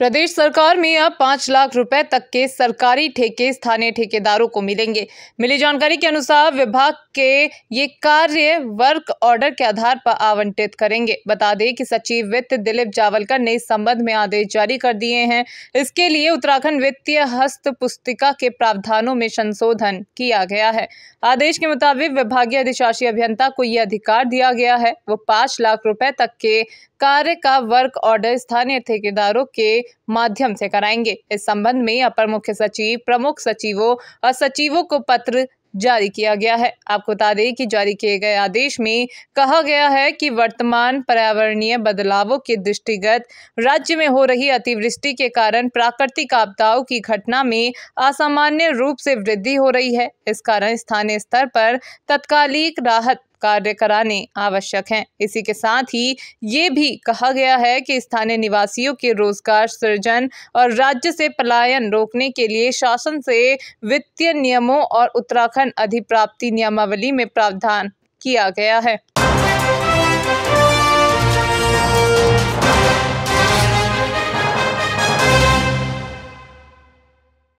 प्रदेश सरकार में अब पाँच लाख रुपए तक के सरकारी ठेके स्थानीय ठेकेदारों को मिलेंगे मिली जानकारी के अनुसार विभाग के ये कार्य वर्क ऑर्डर के आधार पर आवंटित करेंगे बता दें कि सचिव वित्त दिलीप जावलकर ने इस संबंध में आदेश जारी कर दिए हैं इसके लिए उत्तराखंड वित्तीय हस्त पुस्तिका के प्रावधानों में संशोधन किया गया है आदेश के मुताबिक विभागीय अधिशासी अभियंता को यह अधिकार दिया गया है वो पाँच लाख रुपए तक के कार्य का वर्क ऑर्डर स्थानीय ठेकेदारों के माध्यम से कराएंगे इस संबंध में अपर मुख्य सचिव प्रमुख सचिवों और सचिवों को पत्र जारी किया गया है आपको बता दें कि जारी किए गए आदेश में कहा गया है कि वर्तमान पर्यावरणीय बदलावों के दृष्टिगत राज्य में हो रही अतिवृष्टि के कारण प्राकृतिक आपदाओं की घटना में असामान्य रूप से वृद्धि हो रही है इस कारण स्थानीय स्तर पर तत्कालिक राहत कार्य कराने आवश्यक हैं इसी के साथ ही ये भी कहा गया है कि स्थानीय निवासियों के रोजगार सृजन और राज्य से पलायन रोकने के लिए शासन से वित्तीय नियमों और उत्तराखंड अधिप्राप्ति नियमावली में प्रावधान किया गया है